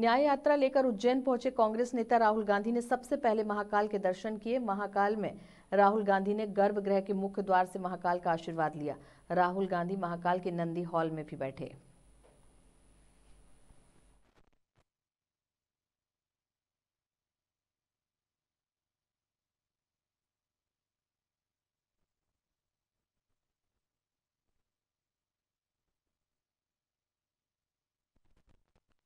न्याय यात्रा लेकर उज्जैन पहुंचे कांग्रेस नेता राहुल गांधी ने सबसे पहले महाकाल के दर्शन किए महाकाल में राहुल गांधी ने गर्भगृह के मुख्य द्वार से महाकाल का आशीर्वाद लिया राहुल गांधी महाकाल के नंदी हॉल में भी बैठे